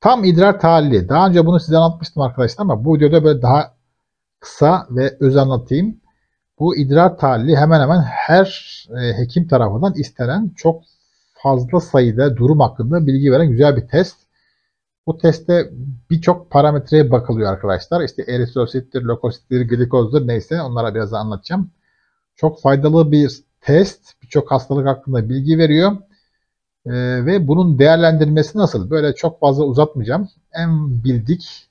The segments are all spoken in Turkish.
Tam idrar tahlili. Daha önce bunu size anlatmıştım arkadaşlar ama bu videoda böyle daha kısa ve öz anlatayım. Bu idrar tahlili hemen hemen her e, hekim tarafından istenen çok fazla sayıda durum hakkında bilgi veren güzel bir test. Bu testte birçok parametreye bakılıyor arkadaşlar. İşte eritrosittir, lokosittir, glikozdur neyse onlara biraz anlatacağım. Çok faydalı bir test. Birçok hastalık hakkında bilgi veriyor. E, ve bunun değerlendirmesi nasıl? Böyle çok fazla uzatmayacağım. En bildik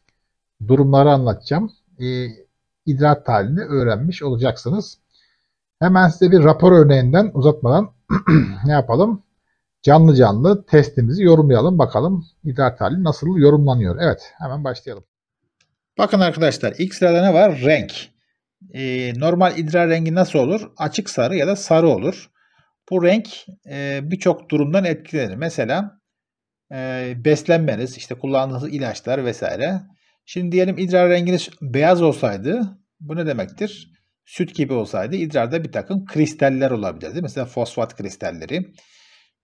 durumları anlatacağım. E, ee, idrat halini öğrenmiş olacaksınız. Hemen size bir rapor örneğinden uzatmadan ne yapalım? Canlı canlı testimizi yorumlayalım bakalım idrat hali nasıl yorumlanıyor. Evet hemen başlayalım. Bakın arkadaşlar ilk sırada ne var? Renk. Ee, normal idrar rengi nasıl olur? Açık sarı ya da sarı olur. Bu renk e, birçok durumdan etkilenir. Mesela e, beslenmeniz, işte kullandığınız ilaçlar vesaire. Şimdi diyelim idrar renginiz beyaz olsaydı bu ne demektir? Süt gibi olsaydı idrarda bir takım kristaller olabilirdi. Mesela fosfat kristalleri.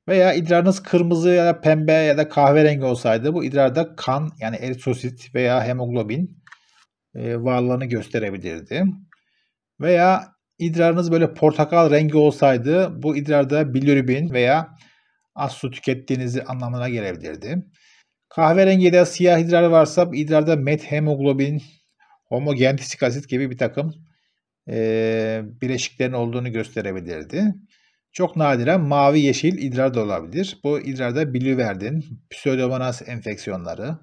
Veya idrarınız kırmızı ya da pembe ya da kahverengi olsaydı bu idrarda kan yani eritrosit veya hemoglobin e, varlığını gösterebilirdi. Veya İdrarınız böyle portakal rengi olsaydı bu idrarda bilirubin veya az su tükettiğinizi anlamına gelebilirdi. Kahverengi ya da siyah idrar varsa idrarda methemoglobin, homogentisik asit gibi bir takım e, bileşiklerin olduğunu gösterebilirdi. Çok nadiren mavi yeşil idrar da olabilir. Bu idrarda biliverdin, pseudomonas enfeksiyonları,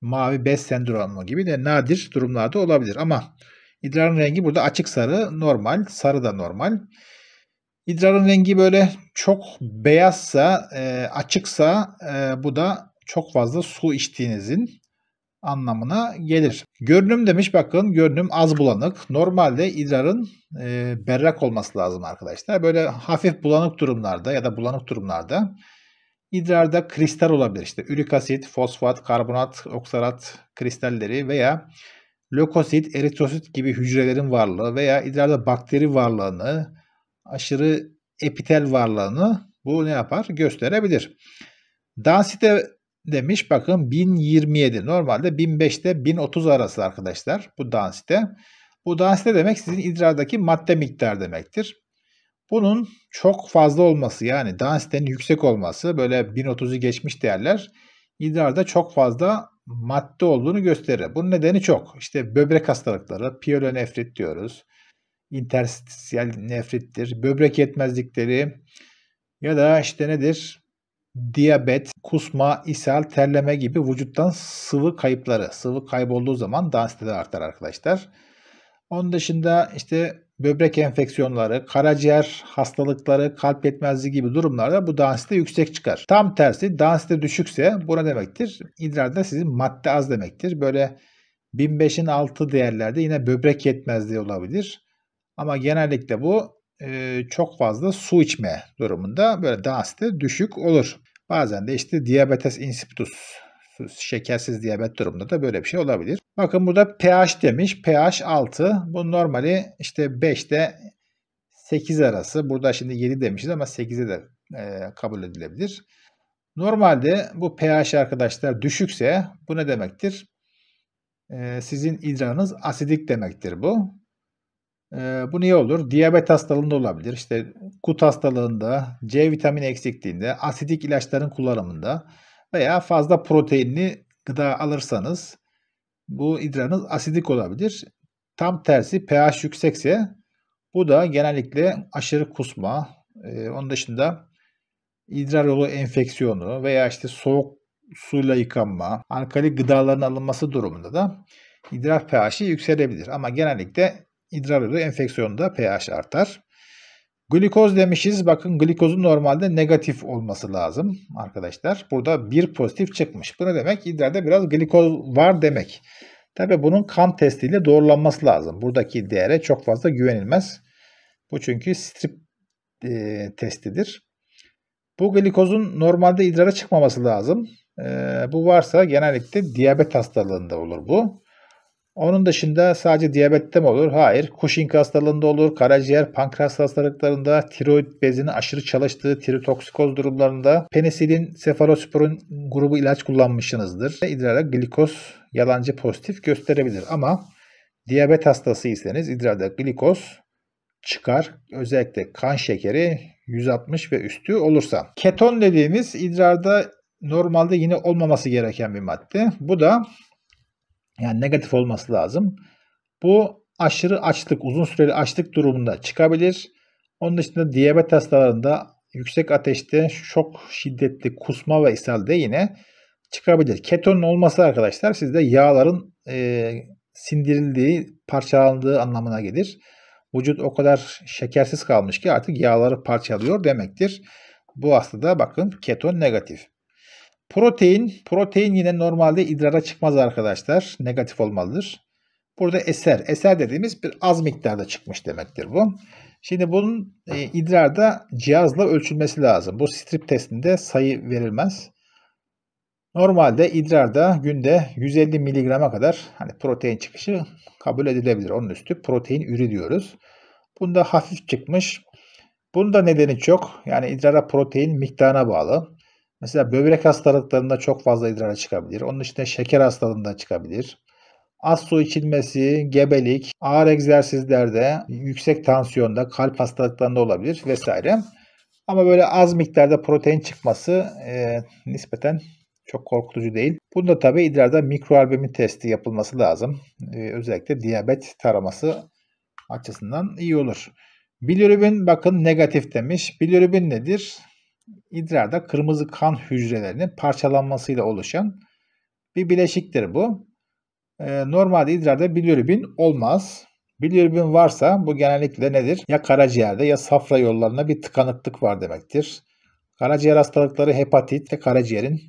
mavi bez sendromu gibi de nadir durumlarda olabilir. Ama İdrarın rengi burada açık sarı, normal. Sarı da normal. İdrarın rengi böyle çok beyazsa, e, açıksa e, bu da çok fazla su içtiğinizin anlamına gelir. Görünüm demiş bakın görünüm az bulanık. Normalde idrarın e, berrak olması lazım arkadaşlar. Böyle hafif bulanık durumlarda ya da bulanık durumlarda idrarda kristal olabilir. İşte ürik asit, fosfat, karbonat, oksalat kristalleri veya lökosit, eritrosit gibi hücrelerin varlığı veya idrarda bakteri varlığını, aşırı epitel varlığını bu ne yapar? Gösterebilir. Dansite demiş bakın 1027. Normalde 1005'te 1030 arası arkadaşlar bu dansite. Bu dansite demek sizin idrardaki madde miktarı demektir. Bunun çok fazla olması yani dansitenin yüksek olması böyle 1030'u geçmiş değerler idrarda çok fazla madde olduğunu gösterir. Bunun nedeni çok. İşte böbrek hastalıkları, piyelonefrit diyoruz. İnterstisyal nefrittir. Böbrek yetmezlikleri ya da işte nedir? Diyabet, kusma, ishal, terleme gibi vücuttan sıvı kayıpları. Sıvı kaybolduğu zaman densite de artar arkadaşlar. Onun dışında işte böbrek enfeksiyonları, karaciğer hastalıkları, kalp yetmezliği gibi durumlarda bu densite yüksek çıkar. Tam tersi densite düşükse bu ne demektir? İdrarda sizin madde az demektir. Böyle 1005'in altı değerlerde yine böbrek yetmezliği olabilir. Ama genellikle bu e, çok fazla su içme durumunda böyle densite düşük olur. Bazen de işte diabetes insipidus şekersiz diyabet durumunda da böyle bir şey olabilir. Bakın burada pH demiş. pH 6. Bu normali işte 5'te 8 arası. Burada şimdi 7 demişiz ama 8'e de e, kabul edilebilir. Normalde bu pH arkadaşlar düşükse bu ne demektir? E, sizin idrarınız asidik demektir bu. E, bu niye olur? Diyabet hastalığında olabilir. İşte kut hastalığında, C vitamini eksikliğinde, asidik ilaçların kullanımında veya fazla proteinli gıda alırsanız bu idrarınız asidik olabilir. Tam tersi pH yüksekse bu da genellikle aşırı kusma, ee, onun dışında idrar yolu enfeksiyonu veya işte soğuk suyla yıkanma, alkali gıdaların alınması durumunda da idrar pH'i yükselebilir. Ama genellikle idrar yolu enfeksiyonunda pH artar. Glikoz demişiz. Bakın glikozun normalde negatif olması lazım arkadaşlar. Burada bir pozitif çıkmış. Bu ne demek? İdrarda biraz glikoz var demek. Tabi bunun kan testiyle doğrulanması lazım. Buradaki değere çok fazla güvenilmez. Bu çünkü strip e, testidir. Bu glikozun normalde idrara çıkmaması lazım. E, bu varsa genellikle diyabet hastalığında olur bu. Onun dışında sadece diyabette mi olur? Hayır. Cushing hastalığında olur. Karaciğer, pankreas hastalıklarında, tiroid bezinin aşırı çalıştığı tirotoksikoz durumlarında penisilin, sefalosporin grubu ilaç kullanmışsınızdır. İdrara glikoz yalancı pozitif gösterebilir ama diyabet hastasıysanız idrarda glikoz çıkar. Özellikle kan şekeri 160 ve üstü olursa. Keton dediğimiz idrarda normalde yine olmaması gereken bir madde. Bu da yani negatif olması lazım. Bu aşırı açlık, uzun süreli açlık durumunda çıkabilir. Onun dışında diyabet hastalarında yüksek ateşte çok şiddetli kusma ve ishal de yine çıkabilir. Ketonun olması arkadaşlar sizde yağların e, sindirildiği, parçalandığı anlamına gelir. Vücut o kadar şekersiz kalmış ki artık yağları parçalıyor demektir. Bu hastada bakın keton negatif. Protein, protein yine normalde idrara çıkmaz arkadaşlar. Negatif olmalıdır. Burada eser. Eser dediğimiz bir az miktarda çıkmış demektir bu. Şimdi bunun e, idrarda cihazla ölçülmesi lazım. Bu strip testinde sayı verilmez. Normalde idrarda günde 150 miligrama kadar hani protein çıkışı kabul edilebilir. Onun üstü protein ürü diyoruz. Bunda hafif çıkmış. Bunun da nedeni çok. Yani idrara protein miktarına bağlı. Mesela böbrek hastalıklarında çok fazla idrara çıkabilir. Onun içinde şeker hastalığında çıkabilir. Az su içilmesi, gebelik, ağır egzersizlerde, yüksek tansiyonda, kalp hastalıklarında olabilir vesaire. Ama böyle az miktarda protein çıkması e, nispeten çok korkutucu değil. Bunda tabi idrarda mikroalbumin testi yapılması lazım. E, özellikle diyabet taraması açısından iyi olur. Bilirubin bakın negatif demiş. Bilirubin nedir? İdrarda kırmızı kan hücrelerinin parçalanmasıyla oluşan bir bileşiktir bu. Ee, normalde idrarda bilirubin olmaz. Bilirubin varsa bu genellikle nedir? Ya karaciğerde ya safra yollarına bir tıkanıklık var demektir. Karaciğer hastalıkları, hepatit ve karaciğerin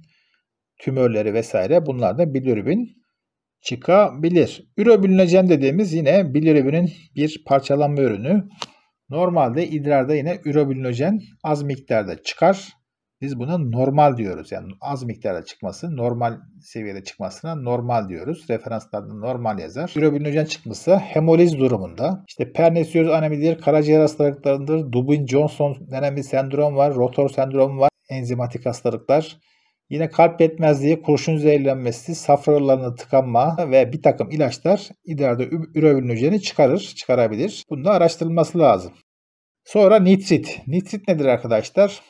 tümörleri vesaire bunlar da bilirubin çıkabilir. Ürobülinojen dediğimiz yine bilirubinin bir parçalanma ürünü. Normalde idrarda yine ürobülinojen az miktarda çıkar. Biz buna normal diyoruz. Yani az miktarda çıkması, normal seviyede çıkmasına normal diyoruz. Referanslarda normal yazar. Ürobülinojen çıkmışsa hemoliz durumunda. İşte pernesiyöz anemidir, karaciğer hastalıklarındır, Dubin-Johnson denen bir sendrom var, rotor sendrom var, enzimatik hastalıklar. Yine kalp yetmezliği, kurşun zehirlenmesi, safra yollarına tıkanma ve bir takım ilaçlar idarede ürebileceğini çıkarır, çıkarabilir. Bunu da araştırılması lazım. Sonra nitrit. Nitrit nedir arkadaşlar?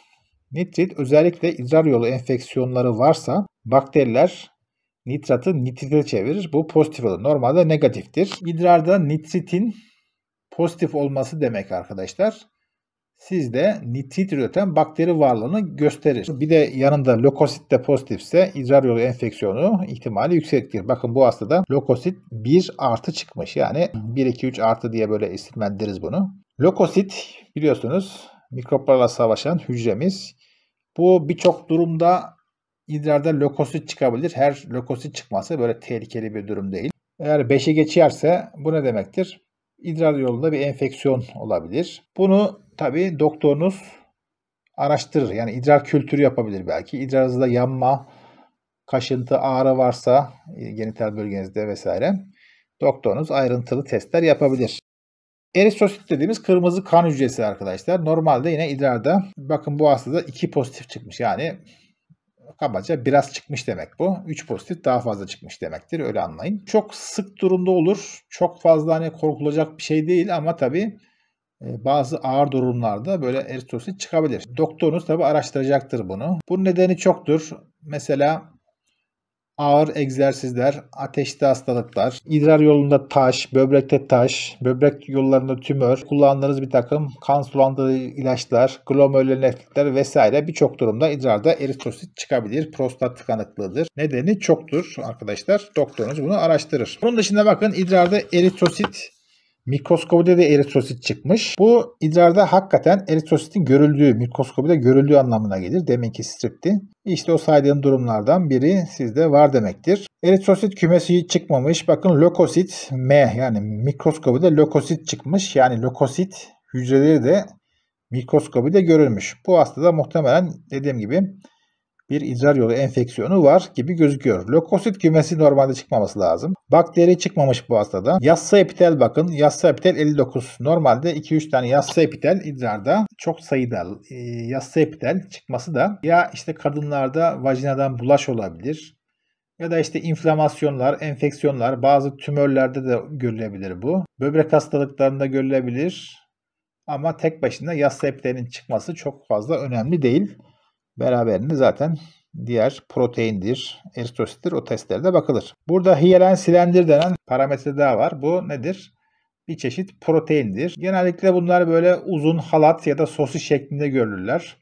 Nitrit özellikle idrar yolu enfeksiyonları varsa bakteriler nitratı nitrite çevirir. Bu pozitif olur. Normalde negatiftir. İdrarda nitritin pozitif olması demek arkadaşlar sizde nitrit üreten bakteri varlığını gösterir. Bir de yanında lokosit de pozitifse idrar yolu enfeksiyonu ihtimali yüksektir. Bakın bu hastada lokosit 1 artı çıkmış. Yani 1, 2, 3 artı diye böyle isimlendiririz bunu. Lokosit biliyorsunuz mikroplarla savaşan hücremiz. Bu birçok durumda idrarda lokosit çıkabilir. Her lokosit çıkması böyle tehlikeli bir durum değil. Eğer 5'e geçerse bu ne demektir? İdrar yolunda bir enfeksiyon olabilir. Bunu tabii doktorunuz araştırır. Yani idrar kültürü yapabilir belki. İdrarınızda yanma, kaşıntı, ağrı varsa e, genital bölgenizde vesaire doktorunuz ayrıntılı testler yapabilir. Eritrosit dediğimiz kırmızı kan hücresi arkadaşlar. Normalde yine idrarda bakın bu hastada 2 pozitif çıkmış. Yani kabaca biraz çıkmış demek bu. 3 pozitif daha fazla çıkmış demektir öyle anlayın. Çok sık durumda olur. Çok fazla hani korkulacak bir şey değil ama tabii ee, bazı ağır durumlarda böyle eritrosit çıkabilir. Doktorunuz tabi araştıracaktır bunu. Bunun nedeni çoktur. Mesela ağır egzersizler, ateşli hastalıklar, idrar yolunda taş, böbrekte taş, böbrek yollarında tümör, kullandığınız bir takım kan sulandırıcı ilaçlar, glomerülonefritler vesaire birçok durumda idrarda eritrosit çıkabilir. Prostat tıkanıklığıdır. Nedeni çoktur arkadaşlar. Doktorunuz bunu araştırır. Bunun dışında bakın idrarda eritrosit Mikroskobide de eritrosit çıkmış. Bu idrarda hakikaten eritrositin görüldüğü, mikroskobide görüldüğü anlamına gelir. Demek ki striptin. İşte o saydığım durumlardan biri sizde var demektir. Eritrosit kümesi çıkmamış. Bakın lökosit M yani mikroskobide lökosit çıkmış. Yani lökosit hücreleri de mikroskobide görülmüş. Bu hastada muhtemelen dediğim gibi bir idrar yolu enfeksiyonu var gibi gözüküyor. Lökosit kümesi normalde çıkmaması lazım. Bakteri çıkmamış bu hastada. Yassı epitel bakın. Yassı epitel 59. Normalde 2-3 tane yassı epitel idrarda çok sayıda e, yassı epitel çıkması da ya işte kadınlarda vajinadan bulaş olabilir. Ya da işte inflamasyonlar, enfeksiyonlar, bazı tümörlerde de görülebilir bu. Böbrek hastalıklarında görülebilir. Ama tek başına yassı epitelin çıkması çok fazla önemli değil. Beraberinde zaten diğer proteindir, eritrositdir. o testlerde bakılır. Burada hiyelen silendir denen parametre daha var. Bu nedir? Bir çeşit proteindir. Genellikle bunlar böyle uzun halat ya da sosis şeklinde görülürler.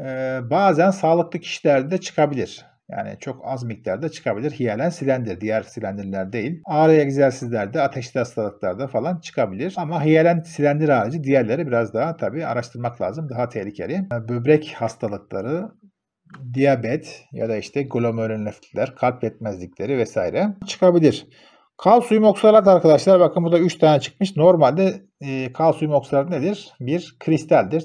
Ee, bazen sağlıklı kişilerde de çıkabilir. Yani çok az miktarda çıkabilir. Hiyalen silindir. Diğer silindirler değil. Ağır egzersizlerde, ateşli hastalıklarda falan çıkabilir. Ama hiyalen silindir harici diğerleri biraz daha tabii araştırmak lazım. Daha tehlikeli. Ee, böbrek hastalıkları diyabet ya da işte glomerulonefritler, kalp yetmezlikleri vesaire çıkabilir. Kalsiyum oksalat arkadaşlar bakın bu da 3 tane çıkmış. Normalde e, kalsiyum oksalat nedir? Bir kristaldir.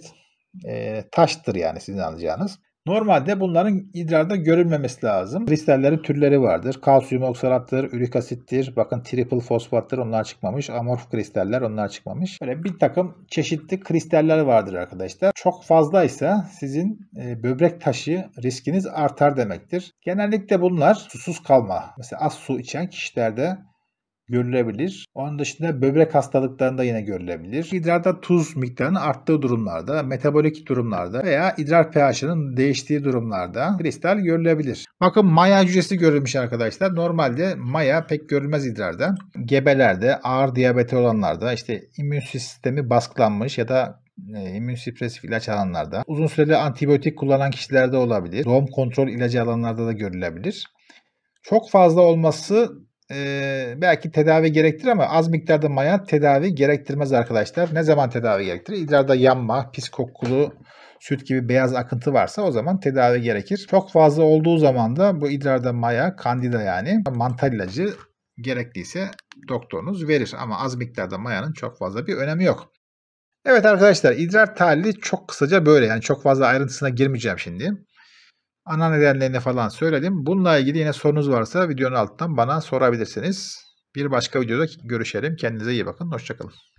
E, taştır yani sizin anlayacağınız. Normalde bunların idrarda görülmemesi lazım. Kristallerin türleri vardır. Kalsiyum oksalattır, ürik asittir, bakın triple fosfattır onlar çıkmamış. Amorf kristaller onlar çıkmamış. Böyle bir takım çeşitli kristaller vardır arkadaşlar. Çok fazlaysa sizin e, böbrek taşı riskiniz artar demektir. Genellikle bunlar susuz kalma. Mesela az su içen kişilerde görülebilir. Onun dışında böbrek hastalıklarında yine görülebilir. İdrarda tuz miktarının arttığı durumlarda, metabolik durumlarda veya idrar pH'inin değiştiği durumlarda kristal görülebilir. Bakın maya cücesi görülmüş arkadaşlar. Normalde maya pek görülmez idrarda. Gebelerde, ağır diyabeti olanlarda, işte immün sistemi baskılanmış ya da e, immünsüpresif ilaç alanlarda, uzun süreli antibiyotik kullanan kişilerde olabilir. Doğum kontrol ilacı alanlarda da görülebilir. Çok fazla olması e, belki tedavi gerektirir ama az miktarda maya tedavi gerektirmez arkadaşlar. Ne zaman tedavi gerektirir? İdrarda yanma, pis kokulu, süt gibi beyaz akıntı varsa o zaman tedavi gerekir. Çok fazla olduğu zaman da bu idrarda maya, kandida yani mantar ilacı gerekliyse doktorunuz verir. Ama az miktarda mayanın çok fazla bir önemi yok. Evet arkadaşlar idrar tahlili çok kısaca böyle. Yani çok fazla ayrıntısına girmeyeceğim şimdi ana nedenlerini falan söyledim. Bununla ilgili yine sorunuz varsa videonun altından bana sorabilirsiniz. Bir başka videoda görüşelim. Kendinize iyi bakın. Hoşçakalın.